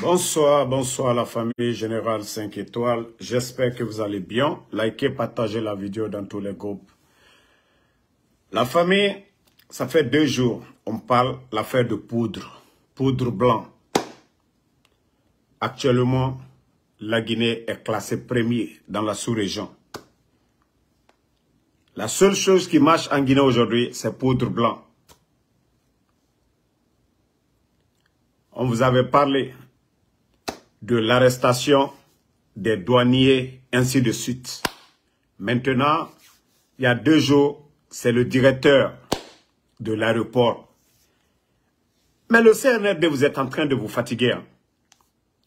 Bonsoir, bonsoir la famille Générale 5 étoiles. J'espère que vous allez bien. Likez, partagez la vidéo dans tous les groupes. La famille, ça fait deux jours, on parle l'affaire de poudre, poudre blanc. Actuellement, la Guinée est classée premier dans la sous-région. La seule chose qui marche en Guinée aujourd'hui, c'est poudre blanc. On vous avait parlé de l'arrestation des douaniers, ainsi de suite. Maintenant, il y a deux jours, c'est le directeur de l'aéroport. Mais le CNRD, vous êtes en train de vous fatiguer. Hein.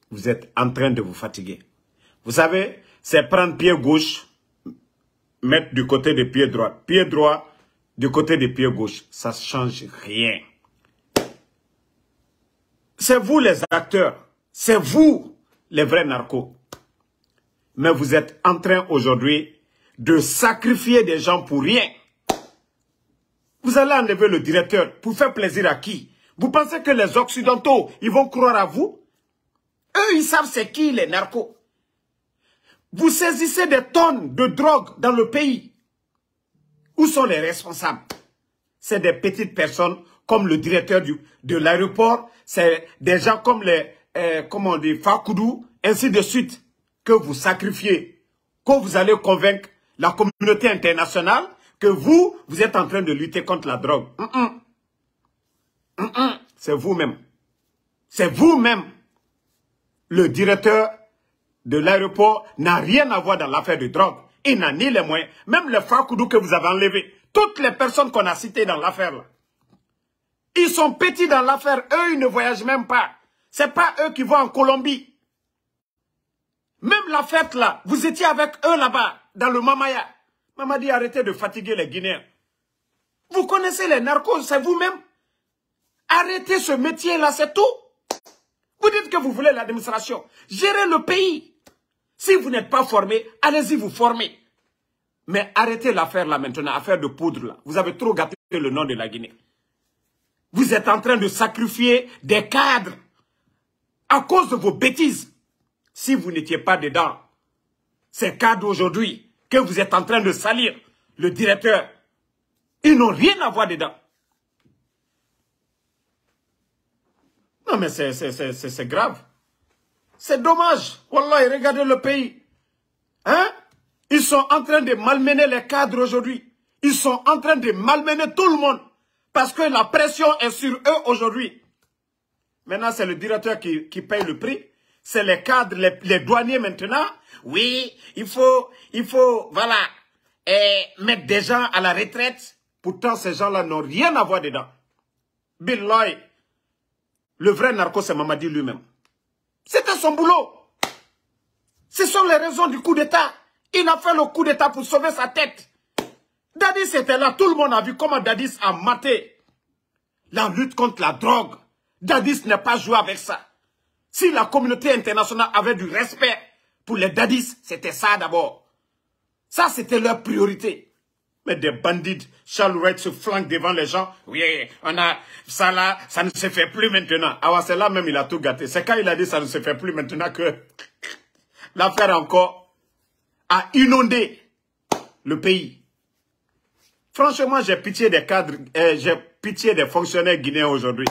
Vous êtes en train de vous fatiguer. Vous savez, c'est prendre pied gauche, mettre du côté de pieds droit. Pied droit, du côté des pieds gauche. Ça ne change rien. C'est vous les acteurs. C'est vous, les vrais narcos. Mais vous êtes en train aujourd'hui de sacrifier des gens pour rien. Vous allez enlever le directeur pour faire plaisir à qui Vous pensez que les Occidentaux, ils vont croire à vous Eux, ils savent c'est qui les narcos. Vous saisissez des tonnes de drogue dans le pays. Où sont les responsables C'est des petites personnes comme le directeur du, de l'aéroport, c'est des gens comme les, euh, comment on dit, Fakoudou, ainsi de suite, que vous sacrifiez, que vous allez convaincre la communauté internationale que vous, vous êtes en train de lutter contre la drogue. C'est vous-même. C'est vous-même. Le directeur de l'aéroport n'a rien à voir dans l'affaire de drogue. Il n'a ni les moyens. Même le Fakoudou que vous avez enlevé, toutes les personnes qu'on a citées dans l'affaire, ils sont petits dans l'affaire. Eux, ils ne voyagent même pas. C'est pas eux qui vont en Colombie. Même la fête là, vous étiez avec eux là-bas, dans le Mamaya. dit arrêtez de fatiguer les Guinéens. Vous connaissez les narcos, c'est vous-même. Arrêtez ce métier-là, c'est tout. Vous dites que vous voulez l'administration. Gérez le pays. Si vous n'êtes pas formé, allez-y vous former. Mais arrêtez l'affaire là maintenant, affaire de poudre là. Vous avez trop gâté le nom de la Guinée. Vous êtes en train de sacrifier des cadres à cause de vos bêtises. Si vous n'étiez pas dedans, ces cadres aujourd'hui que vous êtes en train de salir, le directeur, ils n'ont rien à voir dedans. Non mais c'est grave. C'est dommage. Wallah, regardez le pays. Hein? Ils sont en train de malmener les cadres aujourd'hui. Ils sont en train de malmener tout le monde. Parce que la pression est sur eux aujourd'hui. Maintenant, c'est le directeur qui, paye le prix. C'est les cadres, les, douaniers maintenant. Oui, il faut, il faut, voilà, eh, mettre des gens à la retraite. Pourtant, ces gens-là n'ont rien à voir dedans. Bill Loy, le vrai narco, c'est Mamadi lui-même. C'était son boulot. Ce sont les raisons du coup d'État. Il a fait le coup d'État pour sauver sa tête. Dadis était là, tout le monde a vu comment Dadis a maté la lutte contre la drogue. Dadis n'est pas joué avec ça. Si la communauté internationale avait du respect pour les dadis, c'était ça d'abord. Ça, c'était leur priorité. Mais des bandits, Charles Wright se flanque devant les gens. Oui, on a ça là, ça ne se fait plus maintenant. Ah c'est là même, il a tout gâté. C'est quand il a dit ça ne se fait plus maintenant que l'affaire encore a inondé le pays. Franchement, j'ai pitié des cadres, eh, j'ai pitié des fonctionnaires guinéens aujourd'hui.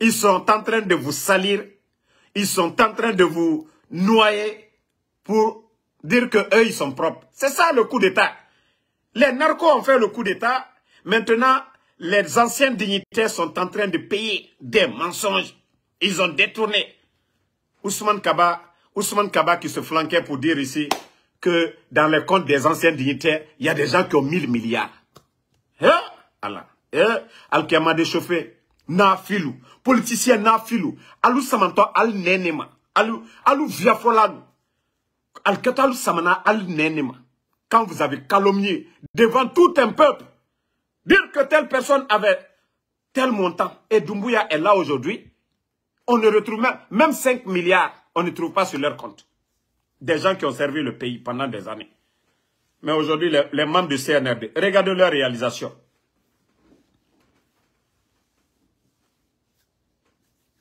Ils sont en train de vous salir. Ils sont en train de vous noyer pour dire qu'eux, ils sont propres. C'est ça le coup d'État. Les narcos ont fait le coup d'État. Maintenant, les anciens dignitaires sont en train de payer des mensonges. Ils ont détourné. Ousmane Kaba, Ousmane Kaba qui se flanquait pour dire ici que dans les comptes des anciens dignitaires, il y a des gens qui ont 1000 milliards. Hein? Allah. Hein? al déchauffé n'a politicien n'a alu samanto al alu alu samana al quand vous avez calomnié devant tout un peuple dire que telle personne avait tel montant et Dumbuya est là aujourd'hui on ne retrouve même, 5 milliards on ne trouve pas sur leur compte des gens qui ont servi le pays pendant des années mais aujourd'hui les, les membres du CNRD regardez leur réalisation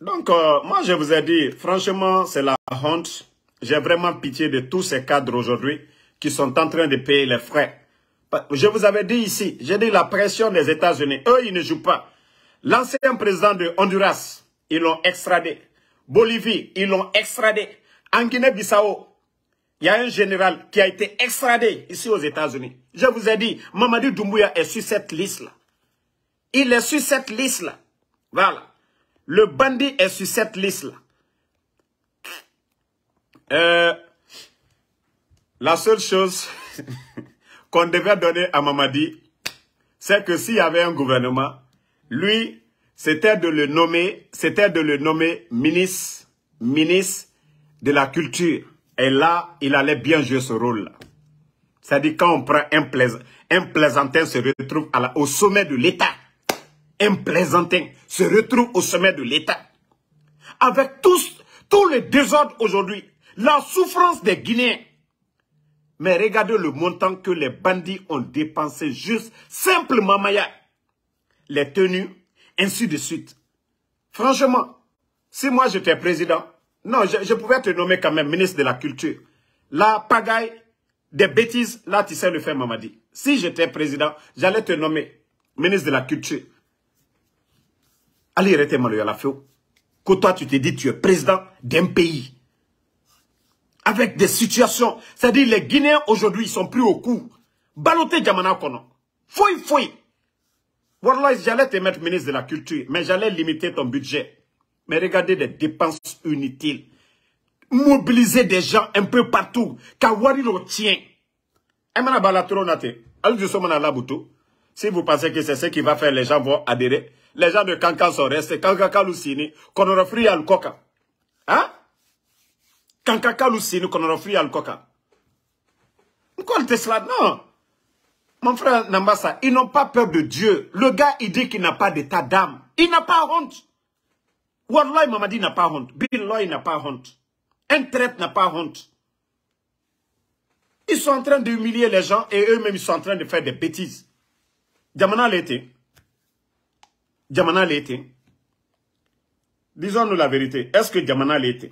Donc, euh, moi, je vous ai dit, franchement, c'est la honte. J'ai vraiment pitié de tous ces cadres aujourd'hui qui sont en train de payer les frais. Je vous avais dit ici, j'ai dit la pression des États-Unis. Eux, ils ne jouent pas. L'ancien président de Honduras, ils l'ont extradé. Bolivie, ils l'ont extradé. En Guinée-Bissau, il y a un général qui a été extradé ici aux États-Unis. Je vous ai dit, Mamadou Doumbouya est sur cette liste-là. Il est sur cette liste-là. Voilà. Le bandit est sur cette liste-là. Euh, la seule chose qu'on devait donner à Mamadi, c'est que s'il y avait un gouvernement, lui, c'était de le nommer, c'était de le nommer ministre, ministre de la culture. Et là, il allait bien jouer ce rôle-là. C'est-à-dire quand on prend un, plaisantin, un plaisantin se retrouve à au sommet de l'État un plaisantin, se retrouve au sommet de l'État. Avec tous, tous les désordres aujourd'hui, la souffrance des Guinéens. Mais regardez le montant que les bandits ont dépensé juste simplement Maya. Les tenues, ainsi de suite. Franchement, si moi j'étais président, non, je, je, pouvais te nommer quand même ministre de la Culture. La pagaille des bêtises, là tu sais le faire Mamadi. Si j'étais président, j'allais te nommer ministre de la Culture. Allez, arrêtez moi la toi tu te dis tu es président d'un pays avec des situations c'est-à-dire les Guinéens aujourd'hui ils sont plus au coup Baloté jamana Kono. fouille. Voilà, j'allais te mettre ministre de la culture mais j'allais limiter ton budget mais regardez des dépenses inutiles mobiliser des gens un peu partout Kawari Warilo tient. Et maintenant la Allez, si vous pensez que c'est ce qui va faire les gens vont adhérer les gens de Kankan sont restés. Kankan Kalusini, à coca. Hein Kankan Kalusini, qu'on Alkoka. Quoi le cela? Non. Mon frère Nambassa, ils n'ont pas peur de Dieu. Le gars, il dit qu'il n'a pas d'état d'âme. Il n'a pas honte. Wallahi Mamadi n'a pas honte. il n'a pas honte. Un traite n'a pas honte. Ils sont en train d'humilier les gens et eux-mêmes, ils sont en train de faire des bêtises. Diamana l'été. Djamana l'était. Disons-nous la vérité. Est-ce que Djamana l'était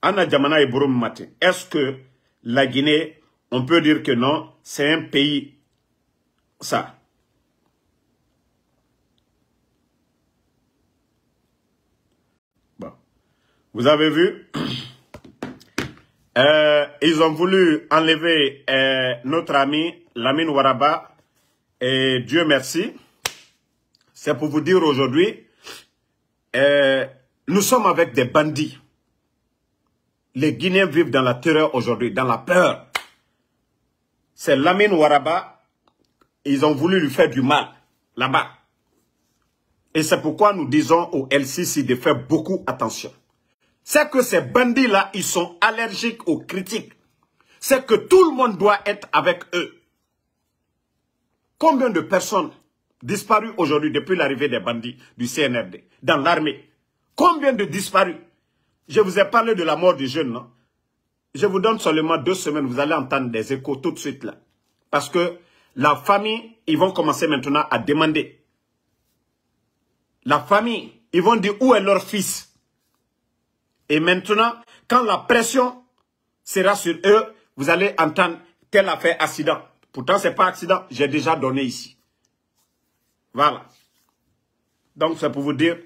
Anna Jamana et Maté. Est-ce que la Guinée, on peut dire que non, c'est un pays, ça. Bon. Vous avez vu euh, ils ont voulu enlever euh, notre ami Lamine Waraba et Dieu merci. C'est pour vous dire aujourd'hui, euh, nous sommes avec des bandits. Les Guinéens vivent dans la terreur aujourd'hui, dans la peur. C'est Lamine Ouaraba, ils ont voulu lui faire du mal, là-bas. Et c'est pourquoi nous disons au LCC de faire beaucoup attention. C'est que ces bandits-là, ils sont allergiques aux critiques. C'est que tout le monde doit être avec eux. Combien de personnes disparu aujourd'hui depuis l'arrivée des bandits du CNRD dans l'armée. Combien de disparus Je vous ai parlé de la mort du jeune, non Je vous donne seulement deux semaines, vous allez entendre des échos tout de suite là. Parce que la famille, ils vont commencer maintenant à demander. La famille, ils vont dire où est leur fils. Et maintenant, quand la pression sera sur eux, vous allez entendre a affaire accident. Pourtant, ce n'est pas accident, j'ai déjà donné ici. Voilà. Donc, c'est pour vous dire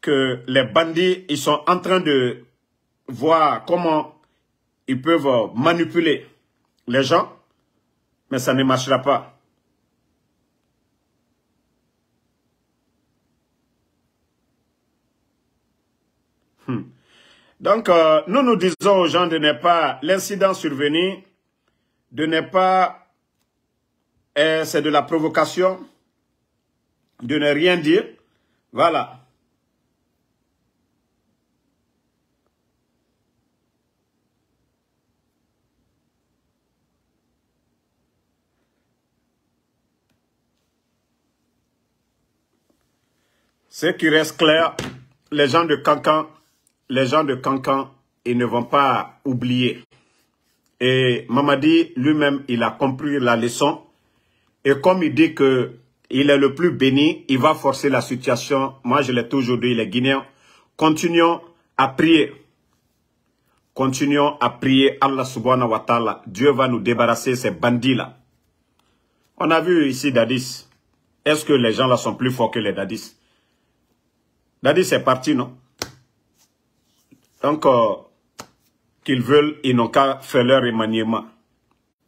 que les bandits, ils sont en train de voir comment ils peuvent manipuler les gens, mais ça ne marchera pas. Hmm. Donc, euh, nous nous disons aux gens de ne pas, l'incident survenu, de ne pas, euh, c'est de la provocation, de ne rien dire. Voilà. Ce qui reste clair, les gens de Cancan, les gens de Cancan, ils ne vont pas oublier. Et Mamadi, lui-même, il a compris la leçon. Et comme il dit que il est le plus béni. Il va forcer la situation. Moi, je l'ai toujours dit, les Guinéens. Continuons à prier. Continuons à prier Allah subhanahu wa ta'ala. Dieu va nous débarrasser ces bandits-là. On a vu ici Dadis. Est-ce que les gens-là sont plus forts que les Dadis Dadis est parti, non Donc, euh, qu'ils veulent, ils n'ont qu'à faire leur émaniement.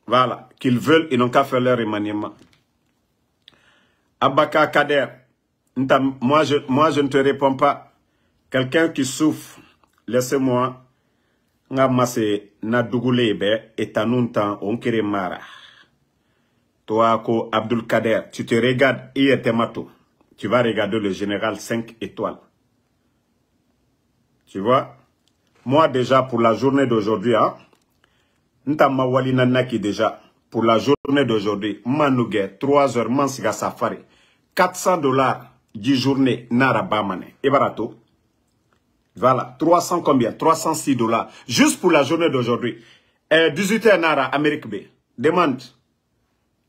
Voilà. Qu'ils veulent, ils n'ont qu'à faire leur émaniement. Abaka Kader, moi je, ne te réponds pas. Quelqu'un qui souffre, laissez-moi. Nga masé na dougoulebe et onkere mara. Toi, Abdul Kader, tu te regardes Tu vas regarder le général 5 étoiles. Tu vois Moi déjà, pour la journée d'aujourd'hui, hein, Nta Nanaki déjà, pour la journée d'aujourd'hui, Manouguet, 3 man Mansiga Safari, 400 dollars du journée, Nara Bamane, Ebarato. Voilà, 300 combien 306 dollars, juste pour la journée d'aujourd'hui. 18h euh, Nara, Amérique B. Demande.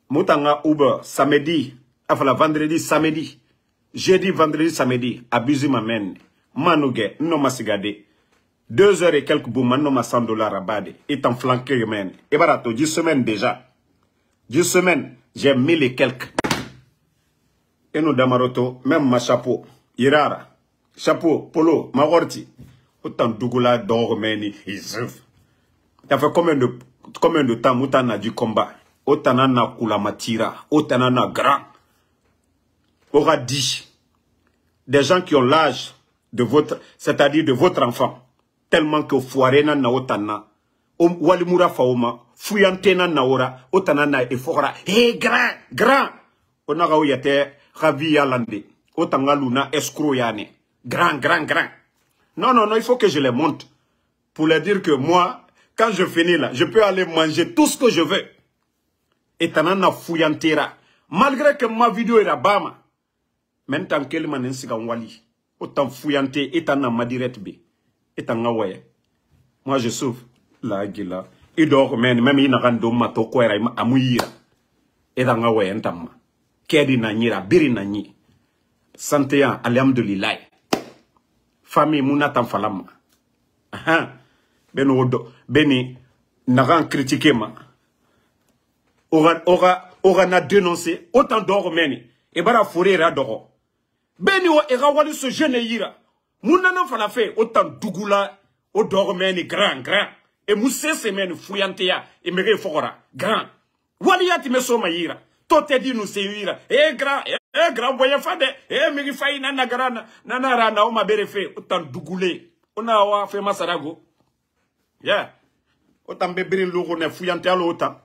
Moutanga Uber, samedi, enfin vendredi, samedi. Jeudi, vendredi, samedi, abusi m'amène. Manouguet, non masigade. 2h et quelques boum, non ma 100 dollars à bade. Et en flanqué, Ebarato, 10 semaines déjà. 10 semaines, j'ai mis les quelques. Et nous, Damaroto, même ma chapeau, Irara, chapeau, polo, Magorti, autant Dougoula dormeni, Isuf. T'as fait combien de, combien de temps, Moutana du combat? matira autant Otanana Grand, aura dit des gens qui ont l'âge de votre, c'est-à-dire de votre enfant, tellement que foirena na autant walimura Fauma, fouillanté fuyantena Otanana otana na e, e grand grand o Nagaouyate, o yete lande luna grand grand grand non non non il faut que je les monte pour leur dire que moi quand je finis là je peux aller manger tout ce que je veux et tana na fuyantera malgré que ma vidéo est bama même tant le m'a wali autant fuyante et tana ma et moi je souffre lagila idok men mem ina kan do mato ko era amuyira eda nga we entamma kedi na nyira biri na nyi sante ya alhamdulillah fami muna tam falama aha ben wodo beni nagan critiquer ma ora ora ora na dénoncer autant d'or meni e bara forera doko beni o ega wali so jeune yira muna na fala fe autant dugula o dog meni grand grand e musese men fuyanteya e mege fogora grand waliya ti me soma yira to te di nu se yira e eh, grand e grand boye fa de e mege fa ina na grand na na ra na o ma bere fe o tan dugule ona wa fe masarago ya yeah. o tan be bere logo ne fuyante alo o tan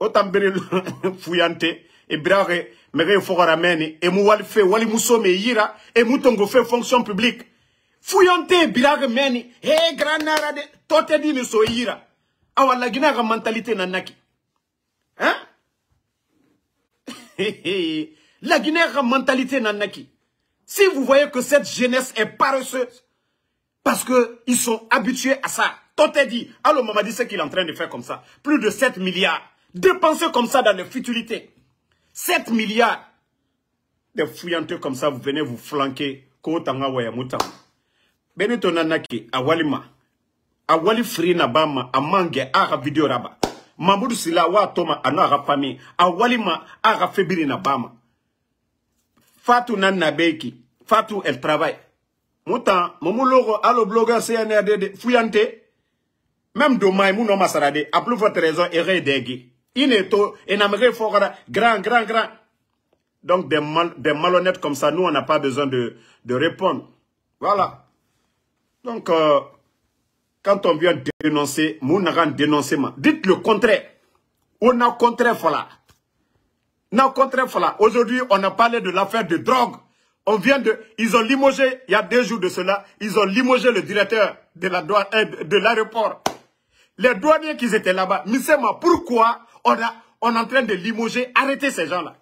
o tan bere fuyante e brage mege fogora meni e mu wali fe wali musome yira e mu tongo fe fonction publique fuyante biraga meni he granara de tote di ni soyira la gina mentalité mentalité nanaki. hein la Guinée a mentalité nanaki. Si vous voyez que cette jeunesse est paresseuse, parce qu'ils sont habitués à ça. Tote. dit. Alors maman dit ce qu'il est en train de faire comme ça. Plus de 7 milliards. Dépensés comme ça dans les futurité. 7 milliards. de fouillanteux comme ça, vous venez vous flanquer. muta. Benito nanaki awalima awali a à a ka video raba ba mamudu sila wa toma Thomas a a walima a febiri na bama Fatou fatu na nabeki fatu el travail mutan mumuloko allo blogueur cnrd de fuyante même demain mai muno no a plus forte raison ere degi inetto, to enamere grand grand grand donc des, mal, des malhonnêtes comme ça nous on n'a pas besoin de, de répondre voilà donc, euh, quand on vient dénoncer, mon dénoncement, dites le contraire. On a contraire, voilà. Non, contraire, voilà. Aujourd'hui, on a parlé de l'affaire de drogue. On vient de, ils ont limogé, il y a deux jours de cela, ils ont limogé le directeur de la euh, de l'aéroport. Les douaniers qui étaient là-bas, Missema, pourquoi on, a, on est en train de limoger, arrêter ces gens-là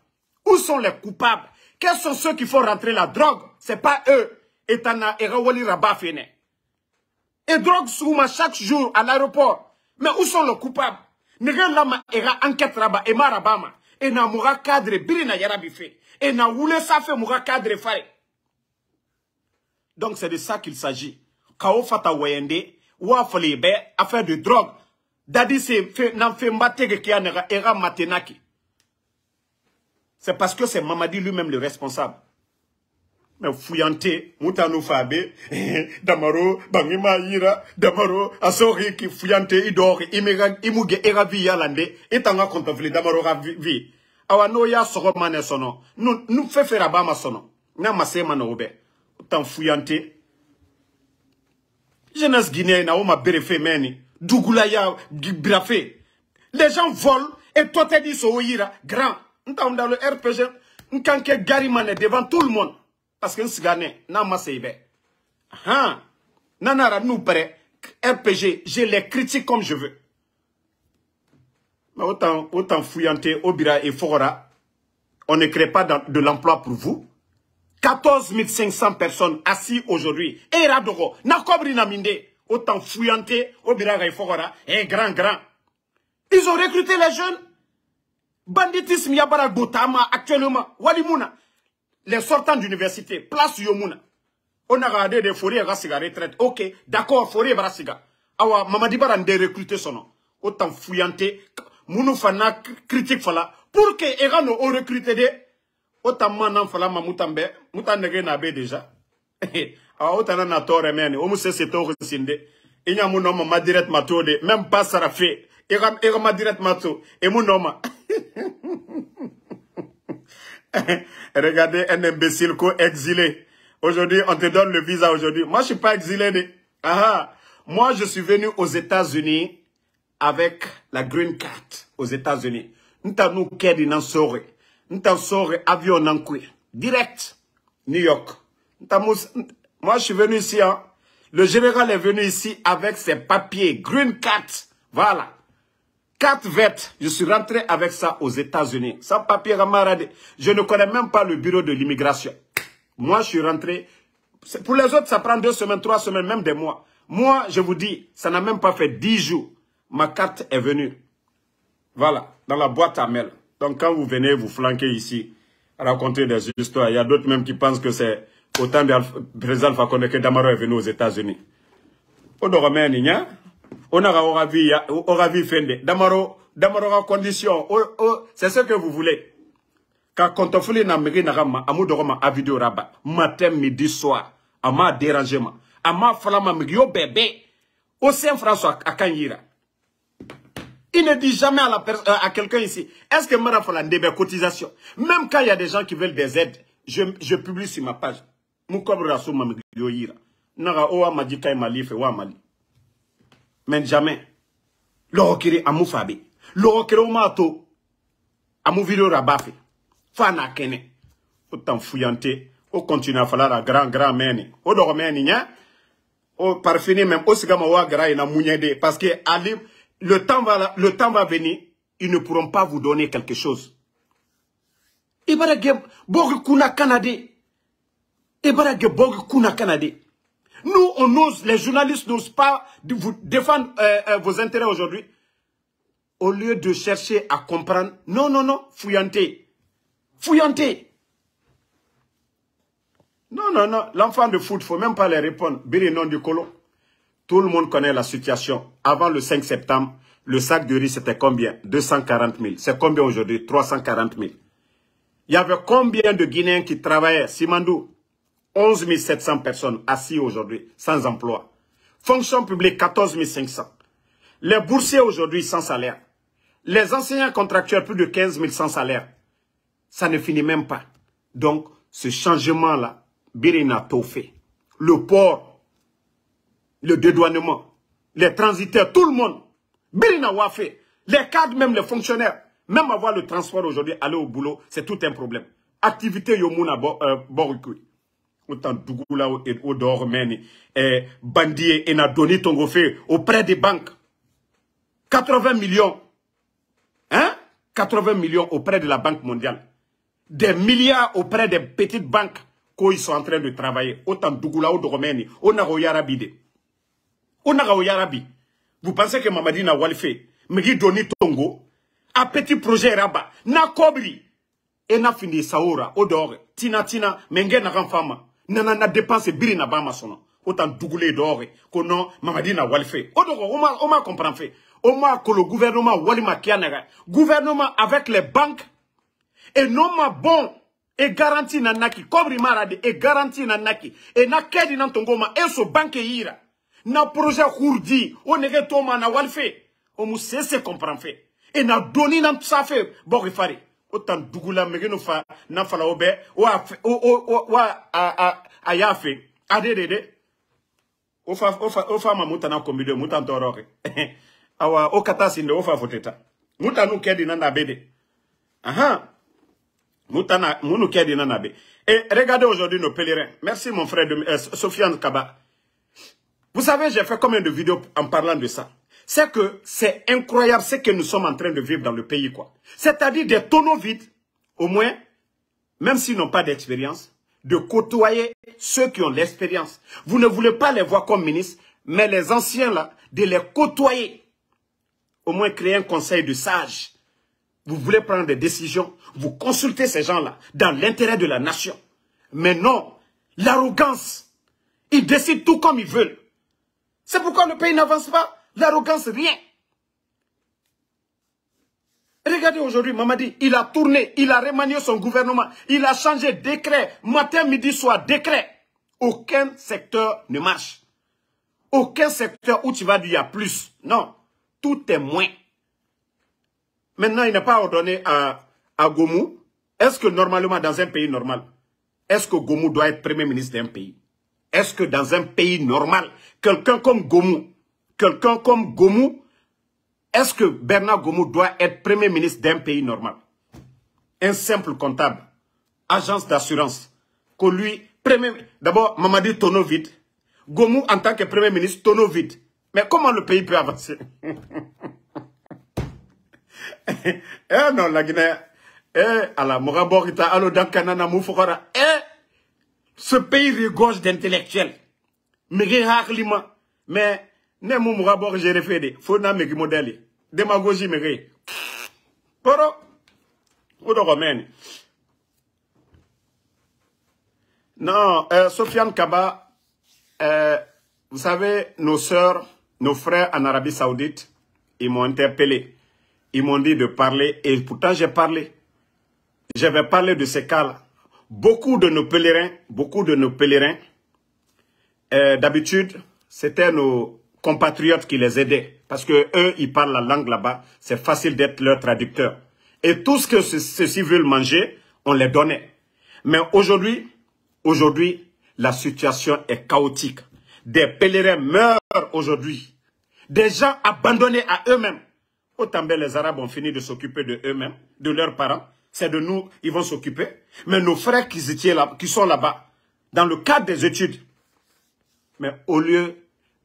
Où sont les coupables Quels sont ceux qui font rentrer la drogue n'est pas eux. Etana, Erawali, Rabafene et drogue Souma chaque jour à l'aéroport. Mais où sont les coupables Negen lama era enquête bas et marabama. Et na moura cadre birina yarabife. Et na roule ça fait moura cadre faye. Donc c'est de ça qu'il s'agit. Kao fata wayende, wafale be, affaire de drogue. Dadi se fait fe mbate ki anera era matenaki. C'est parce que c'est Mamadi lui-même le responsable. Fouillanté. fuyante mutanu damaro bangima yira damaro asori ki fuyante idori imega imuge ega vi yalande damaro ga awa no ya sogo mane sono nu nu fefera ba ma sono na masema na obe tan jeunesse guinéenne na oma berefe meni dugula ya gibrafe les gens volent et toi t'es dit so yira grand On rpg nkanke garimane devant tout le monde parce que nous sommes n'a ma sommes Nanara, nous rpg hein? je les critique comme je veux mais autant autant fouillanter obira et Fora, on ne crée pas de l'emploi pour vous 14 500 personnes assises aujourd'hui et Radoro, n'a Naminde, autant fouillanter obira et Fora, et grand grand ils ont recruté les jeunes banditisme yabara gotama actuellement walimuna les sortants d'université place yomuna on a regardé des forêts à siga retraite ok d'accord forêt bara siga awa mamadi bara nde recruter sono autant fouyanté munu fana critique fala pour que erano on recruter de autant manan fala mamutambe mutanege na be déjà awa otana na tore mene omu sese tore sinde inya munoma madiret matode même pas sarafe ega ega madiret mato e munoma Regardez un imbécile co-exilé. Aujourd'hui, on te donne le visa aujourd'hui. Moi, je suis pas exilé. moi, je suis venu aux États-Unis avec la green card aux États-Unis. Nous t'avons venus dans soirée Nous t'avons avion en Direct. New York. Moi, je suis venu ici. Hein. Le général est venu ici avec ses papiers. Green card. Voilà. Quatre verte, Je suis rentré avec ça aux États-Unis. Sans papier camarade. Je ne connais même pas le bureau de l'immigration. Moi, je suis rentré. Pour les autres, ça prend deux semaines, trois semaines, même des mois. Moi, je vous dis, ça n'a même pas fait dix jours. Ma carte est venue. Voilà, dans la boîte à mail. Donc, quand vous venez vous flanquer ici, raconter des histoires, il y a d'autres même qui pensent que c'est autant de président Fakonde que Damaro est venu aux États-Unis. Au on aura Oravi, Oravi Fende. Damaro, Damaro en condition. Oh, oh, c'est ce que vous voulez. Quand on foule na mege na gama, amu doroma avido raba. Matin, midi, soir. Ama dérangement. Ama falama mege bébé. Au Saint-François à Kanyira. Il ne dit jamais à, la personne, euh, à quelqu'un ici, est-ce que Mara Folandebe cotisation Même quand il y a des gens qui veulent des aides, je, je publie sur ma page. Moukobra Rassou Mamigyoyira. Nara Oa Madika Mali Fe Wa Mali mais jamais loxo kiri amu fabe loxo mato. m'a to amu video raba f'a n'a o tan fuyante o continue à la grand grand mɛni o d'or mɛni parfumé, o parfini même o sigama wa agara ina parce que ali le temps va le temps va venir ils ne pourront pas vous donner quelque chose Et bara gɛ bɔgi kunna kana de i bara gɛ kana de nous, on ose, les journalistes n'osent pas vous défendre euh, euh, vos intérêts aujourd'hui. Au lieu de chercher à comprendre, non, non, non, fouillantez. Fouillanté. Non, non, non, l'enfant de foot, faut même pas les répondre. Biri non du colon. Tout le monde connaît la situation. Avant le 5 septembre, le sac de riz, c'était combien 240 000. C'est combien aujourd'hui 340 000. Il y avait combien de Guinéens qui travaillaient Simandou, 11 700 personnes assises aujourd'hui sans emploi. Fonction publique, 14 500. Les boursiers aujourd'hui sans salaire. Les enseignants contractuels, plus de 15 sans salaire. Ça ne finit même pas. Donc, ce changement-là, Birina fait. Le port, le dédouanement, les transiteurs, tout le monde. Birina Wafé, les cadres, même les fonctionnaires. Même avoir le transport aujourd'hui, aller au boulot, c'est tout un problème. Activité Yomuna euh, Borikoui. Autant dougoula ou o dɔgɔmɛni meni et eh, et na donné ton auprès des banques 80 millions hein 80 millions auprès de la banque mondiale des milliards auprès des petites banques qu'ils sont en train de travailler autant d'ougoula ou o on a naga Yarabide. On de vous pensez que Mamadi na il a donné ton tongo à petit projet bas, na cobri et na fini saoura Odor. tina tina menge na nana na dépense biri na ma sono autant dugule dore ko non mamadi na walfe o oma, o ma o ma comprend fait. o ma ko le gouvernement walima kianaga gouvernement avec les banques et non ma bon et garantie na naki kobri marade et garantie na naki Et na kedi na tongoma et so banque ira. na projet kurdi o nege toma na walfe o mu se comprend e na doni na tsafe bori fari fa na a o a a a a fa fa ma awa o kata sinde fa na aha Mutana na et regardez aujourd'hui nos pèlerins merci mon frère de euh, Sofiane Kaba vous savez j'ai fait combien de vidéos en parlant de ça c'est que c'est incroyable ce que nous sommes en train de vivre dans le pays. quoi. C'est-à-dire des tonneaux vides, au moins, même s'ils n'ont pas d'expérience, de côtoyer ceux qui ont l'expérience. Vous ne voulez pas les voir comme ministres, mais les anciens là, de les côtoyer. Au moins créer un conseil de sages. Vous voulez prendre des décisions, vous consultez ces gens-là dans l'intérêt de la nation. Mais non, l'arrogance, ils décident tout comme ils veulent. C'est pourquoi le pays n'avance pas l'arrogance, rien. Regardez aujourd'hui, Mamadi, il a tourné, il a remanié son gouvernement, il a changé décret, matin, midi, soir, décret. Aucun secteur ne marche. Aucun secteur où tu vas dire il y a plus. Non, tout est moins. Maintenant, il n'a pas ordonné à, à Gomu. Est-ce que normalement, dans un pays normal, est-ce que Gomu doit être premier ministre d'un pays Est-ce que dans un pays normal, quelqu'un comme Gomu, quelqu'un comme Gomu, est-ce que Bernard Gomu doit être Premier ministre d'un pays normal Un simple comptable, agence d'assurance, que lui, premier... D'abord, Mamadi tonneau vide. Gomu, en tant que Premier ministre, tonneau vide. Mais comment le pays peut avancer Eh non, la Guinée... Eh, la Eh, ce pays regorge d'intellectuels. mais ne faut non euh, sofiane kaba euh, vous savez nos sœurs nos frères en arabie saoudite ils m'ont interpellé ils m'ont dit de parler et pourtant j'ai parlé j'avais parlé de ces cas-là beaucoup de nos pèlerins beaucoup de nos pèlerins euh, d'habitude c'était nos compatriotes qui les aidaient. Parce que eux, ils parlent la langue là-bas. C'est facile d'être leur traducteur. Et tout ce que ceux-ci veulent manger, on les donnait. Mais aujourd'hui, aujourd'hui, la situation est chaotique. Des pèlerins meurent aujourd'hui. Des gens abandonnés à eux-mêmes. Autant bien les Arabes ont fini de s'occuper de eux-mêmes, de leurs parents. C'est de nous, ils vont s'occuper. Mais nos frères qui, qui sont là-bas, dans le cadre des études, mais au lieu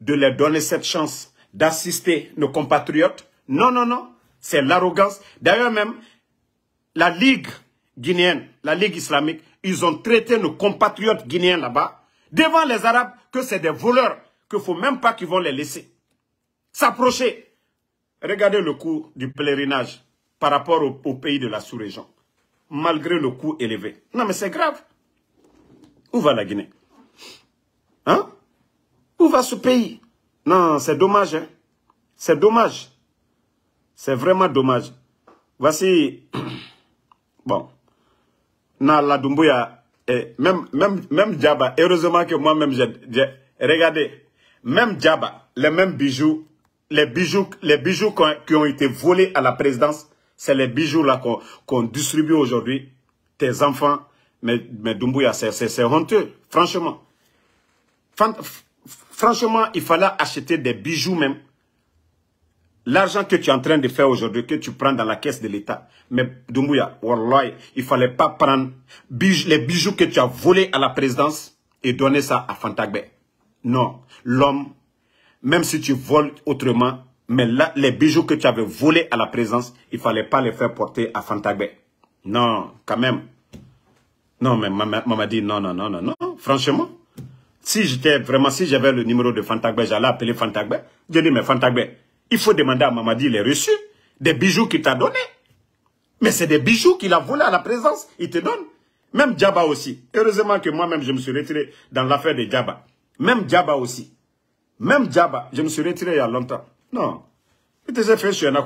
de leur donner cette chance d'assister nos compatriotes. Non, non, non. C'est l'arrogance. D'ailleurs même, la Ligue guinéenne, la Ligue islamique, ils ont traité nos compatriotes guinéens là-bas, devant les Arabes, que c'est des voleurs, qu'il ne faut même pas qu'ils vont les laisser s'approcher. Regardez le coût du pèlerinage par rapport au pays de la sous-région, malgré le coût élevé. Non mais c'est grave. Où va la Guinée Hein où va ce pays Non, c'est dommage. Hein. C'est dommage. C'est vraiment dommage. Voici... bon. non, la Dumbuya même, même, même Djaba, heureusement que moi-même, j'ai... Regardez, même Djaba, les mêmes bijoux, les bijoux, les bijoux qui ont, été volés à la présidence, c'est les bijoux là qu'on distribue aujourd'hui. Tes enfants, mais, mais c'est honteux, franchement. Franchement, il fallait acheter des bijoux même. L'argent que tu es en train de faire aujourd'hui, que tu prends dans la caisse de l'État. Mais Doumbouya, il il fallait pas prendre les bijoux que tu as volés à la présidence et donner ça à Fantagbé. Non, l'homme, même si tu voles autrement, mais là, les bijoux que tu avais volés à la présidence, il fallait pas les faire porter à Fantagbé. Non, quand même. Non, mais maman dit non, non, non, non, non. Franchement, si j'étais vraiment, si j'avais le numéro de Fantagbe, j'allais appeler Fantagbe. Je dit, mais Fantagbe, il faut demander à Mamadi, les reçus Des bijoux qu'il t'a donnés. Mais c'est des bijoux qu'il a volés à la présence. Il te donne. Même Djaba aussi. Heureusement que moi-même, je me suis retiré dans l'affaire de Djaba. Même Djaba aussi. Même Djaba, je me suis retiré il y a longtemps. Non. Je te fait chier, m'a,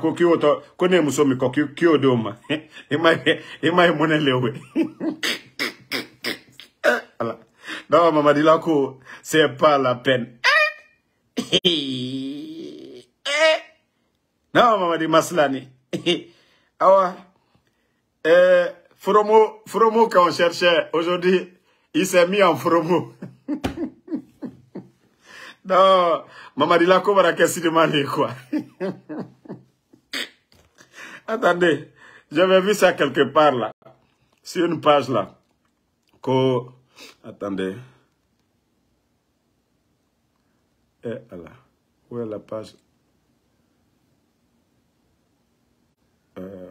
Non, Mamadilako, ce c'est pas la peine. Non, Mamadi Maslani. Ah ouais. Euh, Fromo, Fromo, quand on cherchait, aujourd'hui, il s'est mis en Fromo. non, Mamadi a va de quoi. Attendez, j'avais vu ça quelque part là, sur une page là, que Attendez. Et Où est la page euh.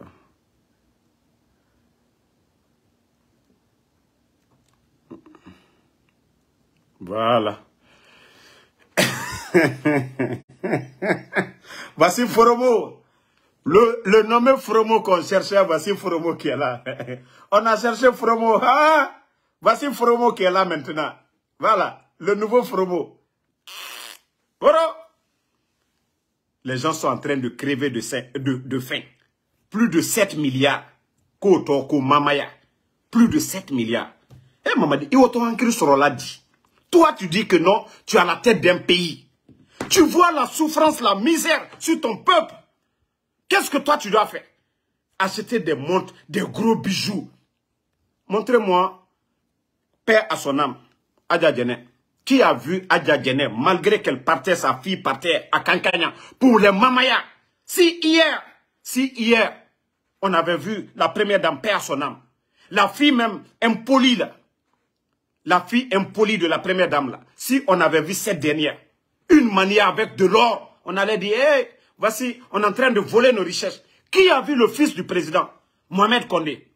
Voilà. Voici Foromo. Le, le nommé Fromo qu'on cherchait, voici Fromo qui est là. On a cherché Fromo. Ah Voici Fromo qui est là maintenant. Voilà, le nouveau Fromo. Les gens sont en train de crever de, de, faim. Plus de 7 milliards. Kotoko Mamaya. Plus de 7 milliards. Eh Mamadi, l'a dit. Toi, tu dis que non, tu as la tête d'un pays. Tu vois la souffrance, la misère sur ton peuple. Qu'est-ce que toi, tu dois faire Acheter des montres, des gros bijoux. Montrez-moi à son âme, Adja Qui a vu Adja malgré qu'elle partait, sa fille partait à Kankanya, pour les Mamaya Si hier, si hier, on avait vu la première dame paix à son âme, la fille même impolie là, la fille impolie de la première dame là, si on avait vu cette dernière, une manière avec de l'or, on allait dire, hé, voici, on est en train de voler nos richesses. Qui a vu le fils du président Mohamed Kondé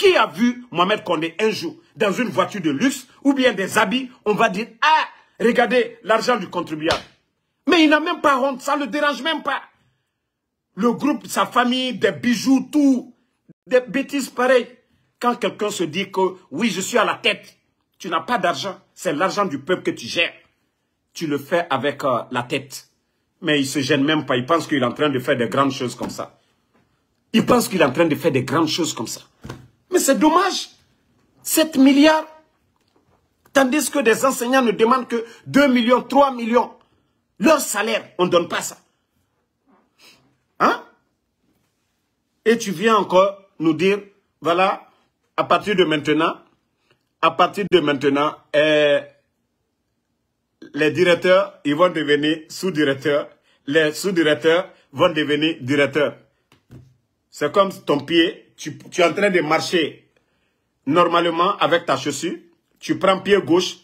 qui a vu Mohamed Kondé un jour dans une voiture de luxe ou bien des habits On va dire, ah, regardez l'argent du contribuable. Mais il n'a même pas honte, ça ne le dérange même pas. Le groupe, sa famille, des bijoux, tout, des bêtises pareilles. Quand quelqu'un se dit que, oui, je suis à la tête, tu n'as pas d'argent, c'est l'argent du peuple que tu gères. Tu le fais avec euh, la tête. Mais il ne se gêne même pas, il pense qu'il est en train de faire des grandes choses comme ça. Il pense qu'il est en train de faire des grandes choses comme ça. Mais c'est dommage. 7 milliards. Tandis que des enseignants ne demandent que 2 millions, 3 millions. Leur salaire, on ne donne pas ça. Hein Et tu viens encore nous dire, voilà, à partir de maintenant, à partir de maintenant, eh, les directeurs, ils vont devenir sous-directeurs. Les sous-directeurs vont devenir directeurs. C'est comme ton pied, tu, es en train de marcher normalement avec ta chaussure, tu prends pied gauche,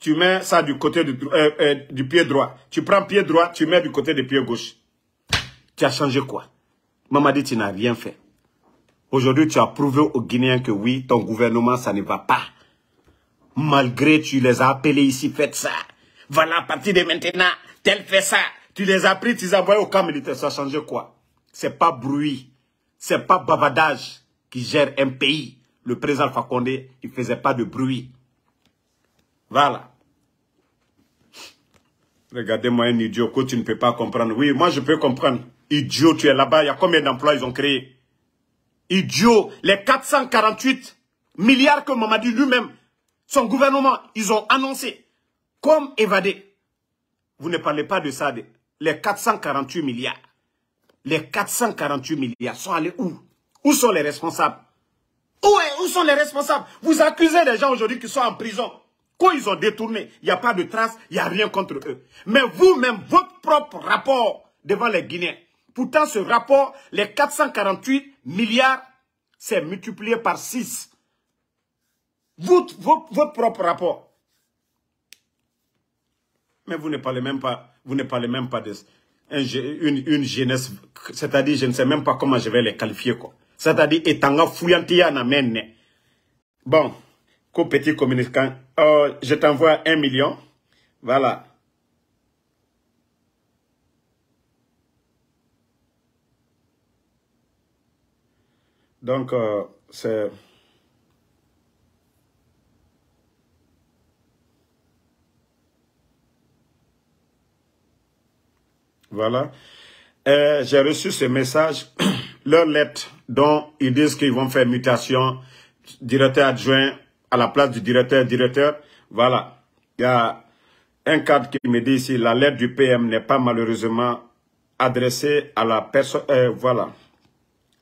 tu mets ça du côté du, euh, euh, pied droit. Tu prends pied droit, tu mets du côté du pied gauche. Tu as changé quoi Maman dit, tu n'as rien fait. Aujourd'hui, tu as prouvé aux Guinéens que oui, ton gouvernement, ça ne va pas. Malgré, tu les as appelés ici, faites ça. Voilà, à partir de maintenant, tel fait ça. Tu les as pris, tu les as envoyés au camp militaire. Ça a changé quoi C'est pas bruit. C'est pas bavardage qui gère un pays. Le président Fakonde, il faisait pas de bruit. Voilà. Regardez-moi un idiot que tu ne peux pas comprendre. Oui, moi je peux comprendre. Idiot, tu es là-bas. Il y a combien d'emplois ils ont créés Idiot, les 448 milliards que Mamadi lui-même, son gouvernement, ils ont annoncé comme évadés. Vous ne parlez pas de ça, les 448 milliards les 448 milliards sont allés où Où sont les responsables où, sont les responsables Vous accusez des gens aujourd'hui qui sont en prison. Quoi ils ont détourné, il n'y a pas de trace, il n'y a rien contre eux. Mais vous-même, votre propre rapport devant les Guinéens. Pourtant, ce rapport, les 448 milliards, c'est multiplié par 6. Votre, propre rapport. Mais vous ne parlez même pas, vous ne parlez même pas de, une, une, jeunesse, c'est-à-dire, je ne sais même pas comment je vais les qualifier, quoi. C'est-à-dire, étant fouillantia na mène. Bon, co petit communicant, euh, je t'envoie un million. Voilà. Donc, euh, c'est... Voilà. Euh, j'ai reçu ce message, leur lettre, dont ils disent qu'ils vont faire mutation, directeur adjoint à la place du directeur, directeur. Voilà. Il y a un cadre qui me dit ici, la lettre du PM n'est pas malheureusement adressée à la personne, euh, voilà,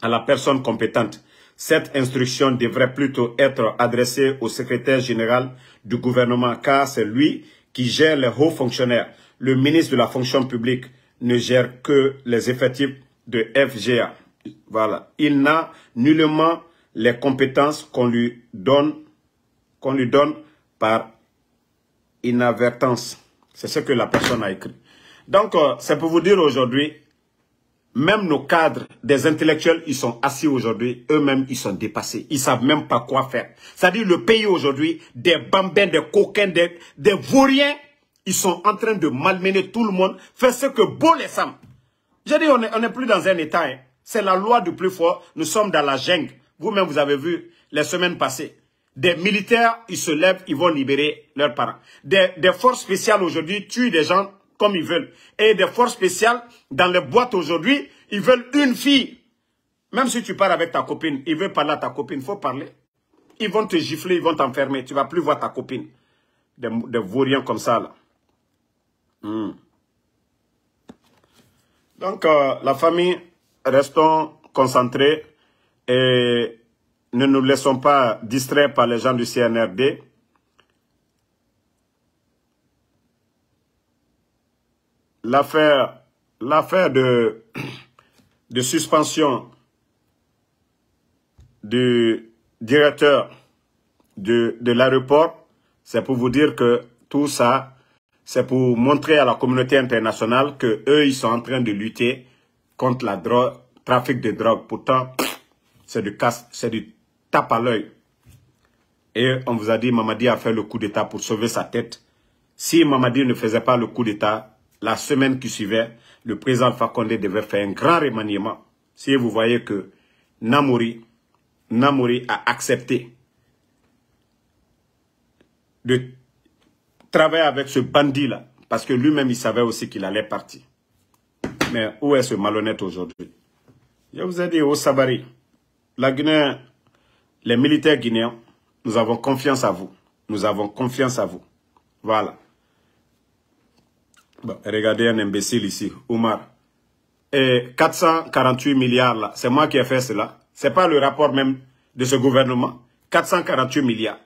à la personne compétente. Cette instruction devrait plutôt être adressée au secrétaire général du gouvernement, car c'est lui qui gère les hauts fonctionnaires, le ministre de la fonction publique, ne gère que les effectifs de FGA. Voilà. Il n'a nullement les compétences qu'on lui donne, qu'on lui donne par inadvertance. C'est ce que la personne a écrit. Donc, euh, c'est pour vous dire aujourd'hui, même nos cadres, des intellectuels, ils sont assis aujourd'hui, eux-mêmes, ils sont dépassés. Ils savent même pas quoi faire. C'est-à-dire, le pays aujourd'hui, des bambins, des coquins, des, des vauriens, ils sont en train de malmener tout le monde, faire ce que beau les femmes. J'ai dit, on n'est plus dans un état. Hein. C'est la loi du plus fort. Nous sommes dans la jungle. Vous-même, vous avez vu les semaines passées. Des militaires, ils se lèvent, ils vont libérer leurs parents. Des, forces spéciales aujourd'hui tuent des gens comme ils veulent. Et des forces spéciales, dans les boîtes aujourd'hui, ils veulent une fille. Même si tu pars avec ta copine, ils veulent parler à ta copine, il faut parler. Ils vont te gifler, ils vont t'enfermer, tu ne vas plus voir ta copine. des vauriens comme ça, là. Mm. Donc, euh, la famille, restons concentrés et ne nous laissons pas distraire par les gens du CNRD. L'affaire de, de suspension du directeur de, de l'aéroport, c'est pour vous dire que tout ça c'est pour montrer à la communauté internationale que eux ils sont en train de lutter contre la trafic de drogue. Pourtant, c'est du casse, c'est du tape à l'œil. Et on vous a dit, Mamadi a fait le coup d'État pour sauver sa tête. Si Mamadi ne faisait pas le coup d'État, la semaine qui suivait, le président Fakonde devait faire un grand remaniement. Si vous voyez que Namori, Namori a accepté de Travaille avec ce bandit-là, parce que lui-même, il savait aussi qu'il allait partir. Mais où est ce malhonnête aujourd'hui Je vous ai dit, au Sabari, la Guinée, les militaires guinéens, nous avons confiance à vous. Nous avons confiance à vous. Voilà. regardez un imbécile ici, Omar. Et 448 milliards là, c'est moi qui ai fait cela. Ce n'est pas le rapport même de ce gouvernement. 448 milliards.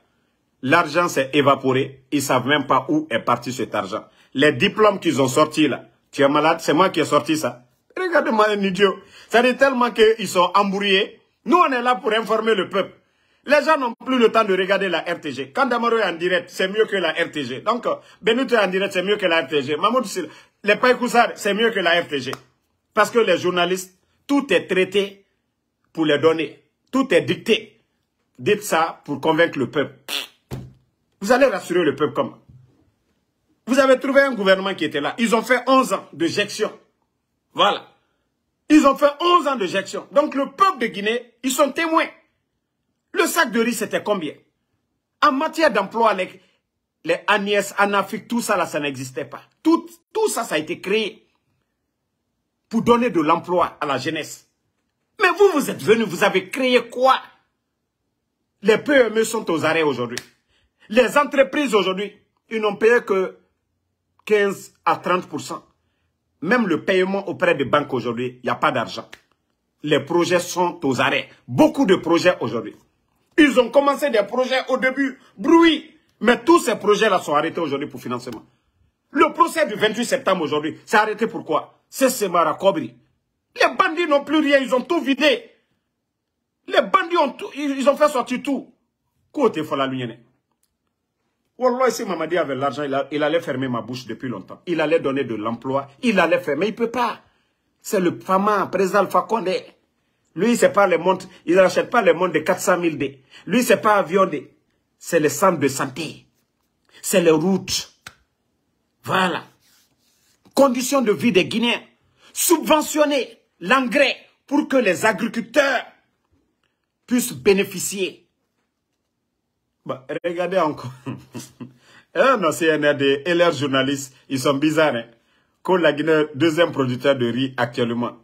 L'argent s'est évaporé. Ils savent même pas où est parti cet argent. Les diplômes qu'ils ont sortis là. Tu es malade, c'est moi qui ai sorti ça. Regarde-moi un idiot. Ça dit tellement qu'ils sont embrouillés. Nous, on est là pour informer le peuple. Les gens n'ont plus le temps de regarder la RTG. Quand est en direct, c'est mieux que la RTG. Donc, euh, Benito est en direct, c'est mieux que la RTG. Mamoudou, les Cousard, c'est mieux que la RTG. Parce que les journalistes, tout est traité pour les donner. Tout est dicté. Dites ça pour convaincre le peuple. Vous allez rassurer le peuple comment Vous avez trouvé un gouvernement qui était là. Ils ont fait 11 ans de gestion. Voilà. Ils ont fait 11 ans de gestion. Donc le peuple de Guinée, ils sont témoins. Le sac de riz, c'était combien En matière d'emploi, les, les Agnès, en Afrique, tout ça, là, ça n'existait pas. Tout, tout ça, ça a été créé pour donner de l'emploi à la jeunesse. Mais vous, vous êtes venus, vous avez créé quoi Les PME e sont aux arrêts aujourd'hui. Les entreprises aujourd'hui, ils n'ont payé que 15 à 30 Même le paiement auprès des banques aujourd'hui, il n'y a pas d'argent. Les projets sont aux arrêts. Beaucoup de projets aujourd'hui. Ils ont commencé des projets au début, bruit. Mais tous ces projets-là sont arrêtés aujourd'hui pour financement. Le procès du 28 septembre aujourd'hui, c'est arrêté pourquoi C'est Semara Kobri. Les bandits n'ont plus rien, ils ont tout vidé. Les bandits ont tout, ils ont fait sortir tout. Côté la Wallah, si Mamadi avait l'argent, il, allait fermer ma bouche depuis longtemps. Il allait donner de l'emploi. Il allait fermer. Il ne peut pas. C'est le Fama, président Alpha Lui, c'est pas le montres. Il n'achète pas les montres de 400 000 dés. Lui, c'est pas avion C'est les centres de santé. C'est les routes. Voilà. Conditions de vie des Guinéens. Subventionner l'engrais pour que les agriculteurs puissent bénéficier bah, regardez encore. Eh, un non, et leurs journalistes, ils sont bizarres. Hein. deuxième producteur de riz actuellement.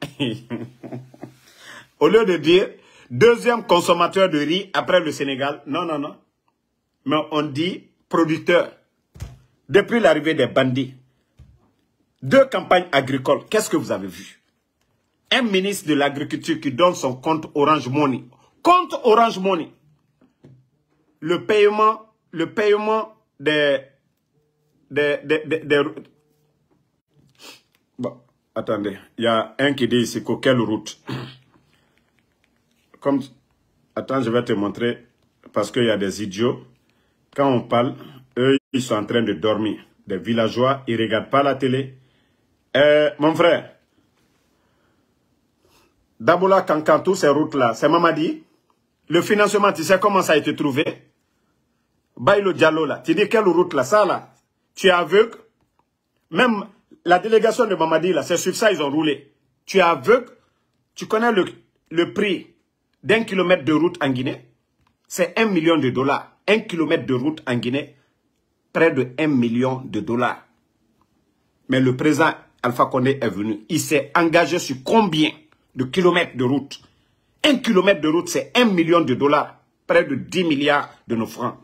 Au lieu de dire deuxième consommateur de riz après le Sénégal, non, non, non. Mais on dit producteur. Depuis l'arrivée des bandits, deux campagnes agricoles, qu'est-ce que vous avez vu Un ministre de l'Agriculture qui donne son compte Orange Money. Compte Orange Money le paiement, le paiement des... des, des, attendez, il y a un qui dit ici quelle route Comme... Attends, je vais te montrer, parce qu'il y a des idiots. Quand on parle, eux, ils sont en train de dormir. Des villageois, ils ne regardent pas la télé. Euh, mon frère, quand quand toutes ces routes-là, c'est dit, Le financement, tu sais comment ça a été trouvé Bailo Diallo tu dis quelle route là, ça là, tu es aveugle. Même la délégation de Mamadi là, c'est sur ça ils ont roulé. Tu es aveugle, tu connais le, prix d'un kilomètre de route en Guinée, c'est un million de dollars. Un kilomètre de route en Guinée, près de un million de dollars. Mais le président Alpha Condé est venu. Il s'est engagé sur combien de kilomètres de route Un kilomètre de route, c'est un million de dollars, près de 10 milliards de nos francs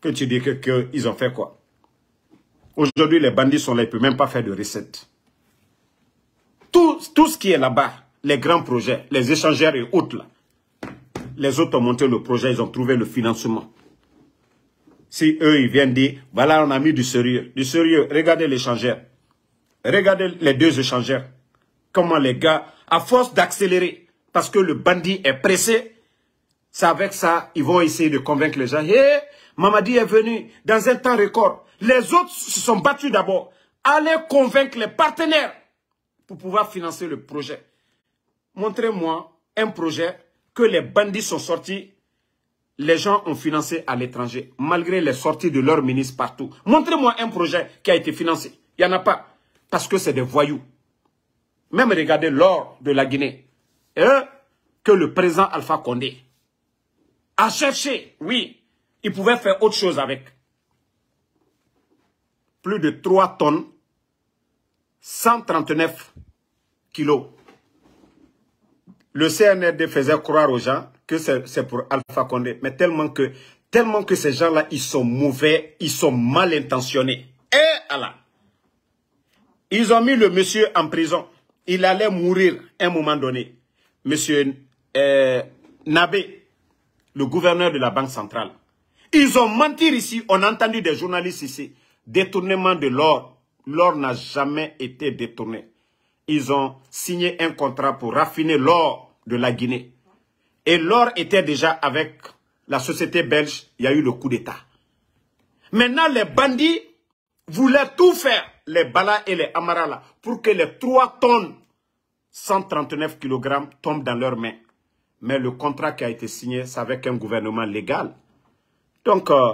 que tu dis qu'ils ont fait quoi. Aujourd'hui, les bandits sont là, ils ne peuvent même pas faire de recettes. Tout, ce qui est là-bas, les grands projets, les échangeurs et autres, là, les autres ont monté le projet, ils ont trouvé le financement. Si eux, ils viennent dire, voilà, on a mis du sérieux. Du sérieux, regardez l'échangeur. Regardez les deux échangeurs. Comment les gars, à force d'accélérer, parce que le bandit est pressé, c'est avec ça, ils vont essayer de convaincre les gens, hé, Mamadi est venu dans un temps record. Les autres se sont battus d'abord. Allez convaincre les partenaires pour pouvoir financer le projet. Montrez-moi un projet que les bandits sont sortis, les gens ont financé à l'étranger, malgré les sorties de leurs ministres partout. Montrez-moi un projet qui a été financé. Il n'y en a pas. Parce que c'est des voyous. Même regardez l'or de la Guinée. Et que le président Alpha Condé a cherché, oui, il pouvait faire autre chose avec. Plus de 3 tonnes, 139 kilos. Le CNRD faisait croire aux gens que c'est pour Alpha Condé, mais tellement que, tellement que ces gens-là, ils sont mauvais, ils sont mal intentionnés. Et eh alors, Ils ont mis le monsieur en prison. Il allait mourir à un moment donné. Monsieur euh, Nabé, le gouverneur de la Banque centrale, ils ont menti ici. On a entendu des journalistes ici. Détournement de l'or. L'or n'a jamais été détourné. Ils ont signé un contrat pour raffiner l'or de la Guinée. Et l'or était déjà avec la société belge. Il y a eu le coup d'État. Maintenant, les bandits voulaient tout faire, les balas et les amarala, pour que les 3 tonnes, 139 kg, tombent dans leurs mains. Mais le contrat qui a été signé, c'est avec un gouvernement légal. Donc, euh,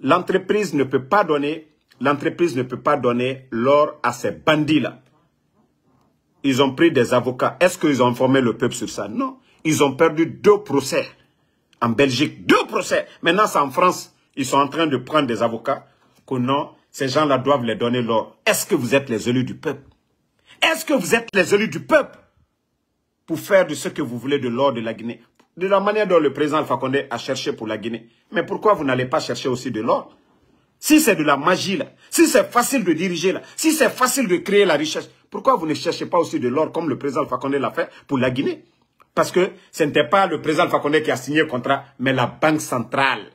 l'entreprise ne peut pas donner, l'entreprise ne peut pas donner l'or à ces bandits-là. Ils ont pris des avocats. Est-ce qu'ils ont informé le peuple sur ça Non. Ils ont perdu deux procès. En Belgique, deux procès. Maintenant, c'est en France. Ils sont en train de prendre des avocats. Que non, ces gens-là doivent les donner l'or. Est-ce que vous êtes les élus du peuple Est-ce que vous êtes les élus du peuple Pour faire de ce que vous voulez de l'or de la Guinée de la manière dont le président Alpha a cherché pour la Guinée. Mais pourquoi vous n'allez pas chercher aussi de l'or Si c'est de la magie, si c'est facile de diriger, là, si c'est facile de créer la richesse, pourquoi vous ne cherchez pas aussi de l'or comme le président Alpha l'a fait pour la Guinée Parce que ce n'était pas le président Alpha qui a signé le contrat, mais la Banque centrale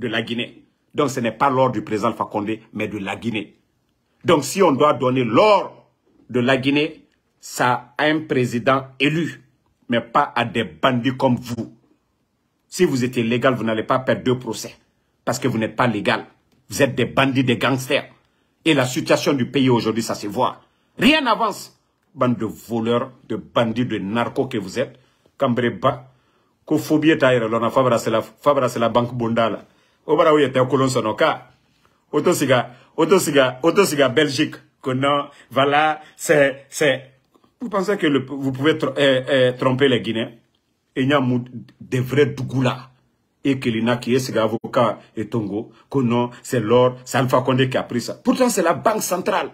de la Guinée. Donc ce n'est pas l'or du président Alpha mais de la Guinée. Donc si on doit donner l'or de la Guinée, ça a un président élu mais pas à des bandits comme vous. Si vous étiez légal, vous n'allez pas perdre deux procès, parce que vous n'êtes pas légal. Vous êtes des bandits, des gangsters. Et la situation du pays aujourd'hui, ça se voit. Rien n'avance. Bande de voleurs, de bandits, de narcos que vous êtes. Cambreba, Kofobie c'est la, la banque Bondala. Obara, oui, au Autosiga, Autosiga, Autosiga, Belgique. Que voilà, c'est, c'est, vous pensez que vous pouvez eh, eh, tromper les Guinéens Et il y a des vrais Dougoula. Et Kelina qui est avocat et Tongo, que non, c'est l'or, c'est Alpha Condé qui a pris ça. Pourtant, c'est la banque centrale.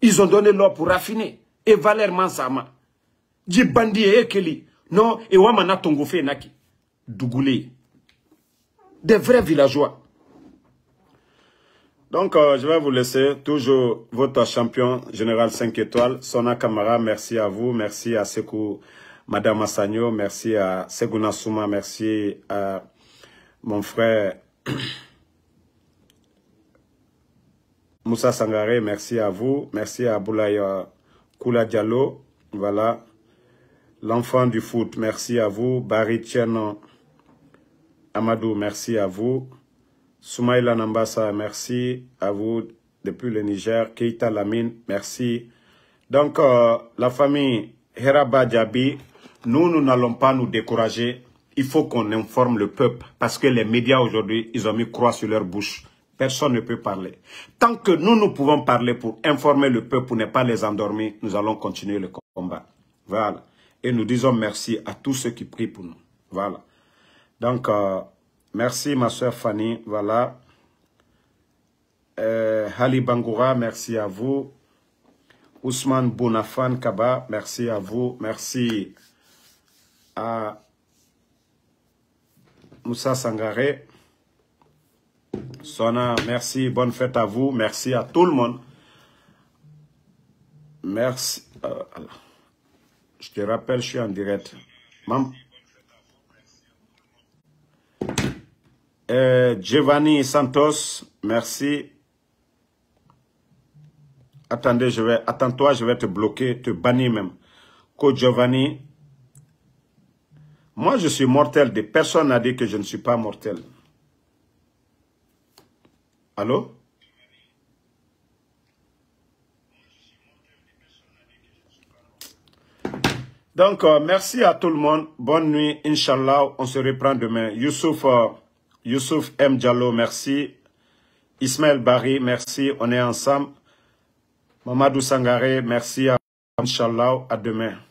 Ils ont donné l'or pour raffiner. Et Valère Mansama. Dit bandit et Ekeli. Non, et Wamana Tongo fait Naki. Dougoulé. Des vrais villageois. Donc, euh, je vais vous laisser toujours votre champion général 5 étoiles, Sona Kamara. Merci à vous. Merci à Sekou, Madame Assagno. Merci à Seguna Souma. Merci à mon frère Moussa Sangare. Merci à vous. Merci à Boulaya euh, Koula Diallo. Voilà. L'enfant du foot, merci à vous. Barry Amadou, merci à vous. Soumaïla Nambassa, merci à vous depuis le Niger. Keita Lamine, merci. Donc, euh, la famille Heraba Diaby, nous, nous n'allons pas nous décourager. Il faut qu'on informe le peuple parce que les médias aujourd'hui, ils ont mis croix sur leur bouche. Personne ne peut parler. Tant que nous, nous pouvons parler pour informer le peuple, pour ne pas les endormir, nous allons continuer le combat. Voilà. Et nous disons merci à tous ceux qui prient pour nous. Voilà. Donc, euh, Merci, ma soeur Fanny. Voilà. Euh, Hali Bangoura, merci à vous. Ousmane Bounafan Kaba, merci à vous. Merci à Moussa Sangare. Sona, merci. Bonne fête à vous. Merci à tout le monde. Merci. Euh, je te rappelle, je suis en direct. Maman. Euh, Giovanni Santos, merci. Attendez, je vais, attends-toi, je vais te bloquer, te bannir même. Co Giovanni, moi je suis mortel, des personnes n'a dit que je ne suis pas mortel. Allô? Donc, euh, merci à tout le monde. Bonne nuit, Inch'Allah. On se reprend demain. Youssouf, euh, Youssouf M. Diallo, merci. Ismaël Barry, merci. On est ensemble. Mamadou Sangaré, merci. À... Inch'Allah, à demain.